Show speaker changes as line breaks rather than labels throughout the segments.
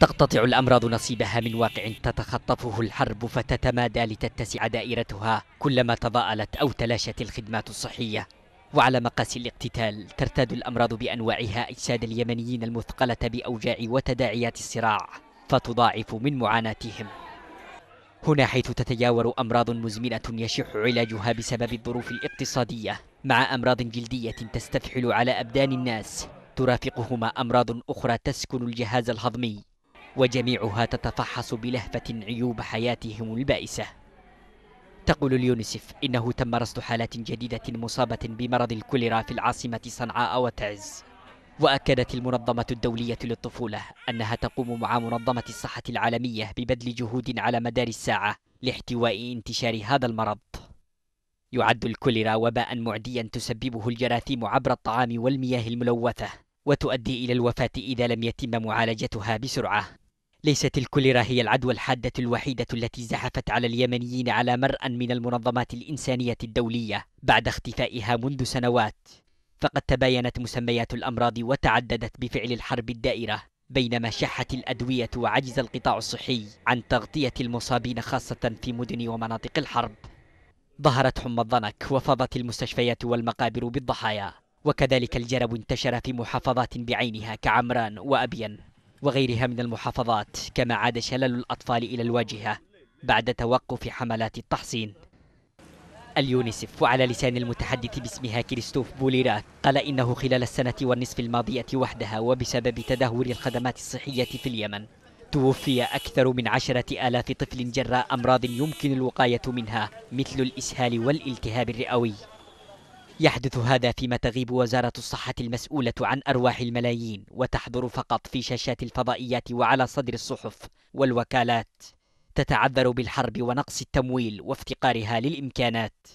تقتطع الأمراض نصيبها من واقع تتخطفه الحرب فتتمادى لتتسع دائرتها كلما تضاءلت أو تلاشت الخدمات الصحية وعلى مقاس الاقتتال ترتاد الأمراض بأنواعها أجساد اليمنيين المثقلة بأوجاع وتداعيات الصراع فتضاعف من معاناتهم هنا حيث تتجاور أمراض مزمنة يشح علاجها بسبب الظروف الاقتصادية مع أمراض جلدية تستفحل على أبدان الناس ترافقهما أمراض أخرى تسكن الجهاز الهضمي وجميعها تتفحص بلهفة عيوب حياتهم البائسة تقول اليونسف إنه تم رصد حالات جديدة مصابة بمرض الكوليرا في العاصمة صنعاء وتعز وأكدت المنظمة الدولية للطفولة أنها تقوم مع منظمة الصحة العالمية ببذل جهود على مدار الساعة لاحتواء انتشار هذا المرض يعد الكوليرا وباء معديا تسببه الجراثيم عبر الطعام والمياه الملوثة وتؤدي إلى الوفاة إذا لم يتم معالجتها بسرعة ليست الكوليرا هي العدوى الحادة الوحيدة التي زحفت على اليمنيين على مرأى من المنظمات الإنسانية الدولية بعد اختفائها منذ سنوات فقد تباينت مسميات الأمراض وتعددت بفعل الحرب الدائرة بينما شحت الأدوية وعجز القطاع الصحي عن تغطية المصابين خاصة في مدن ومناطق الحرب ظهرت حمى الضنك وفاضت المستشفيات والمقابر بالضحايا وكذلك الجرب انتشر في محافظات بعينها كعمران وأبين وغيرها من المحافظات كما عاد شلل الأطفال إلى الواجهة بعد توقف حملات التحصين اليونيسف وعلى لسان المتحدث باسمها كريستوف بوليرا قال إنه خلال السنة والنصف الماضية وحدها وبسبب تدهور الخدمات الصحية في اليمن توفي أكثر من عشرة آلاف طفل جراء أمراض يمكن الوقاية منها مثل الإسهال والالتهاب الرئوي يحدث هذا فيما تغيب وزارة الصحة المسؤولة عن أرواح الملايين وتحضر فقط في شاشات الفضائيات وعلى صدر الصحف والوكالات تتعذر بالحرب ونقص التمويل وافتقارها للإمكانات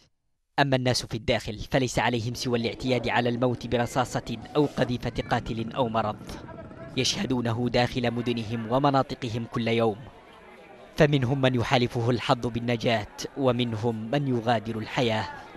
أما الناس في الداخل فليس عليهم سوى الاعتياد على الموت برصاصة أو قذيفة قاتل أو مرض يشهدونه داخل مدنهم ومناطقهم كل يوم فمنهم من يحالفه الحظ بالنجاة ومنهم من يغادر الحياة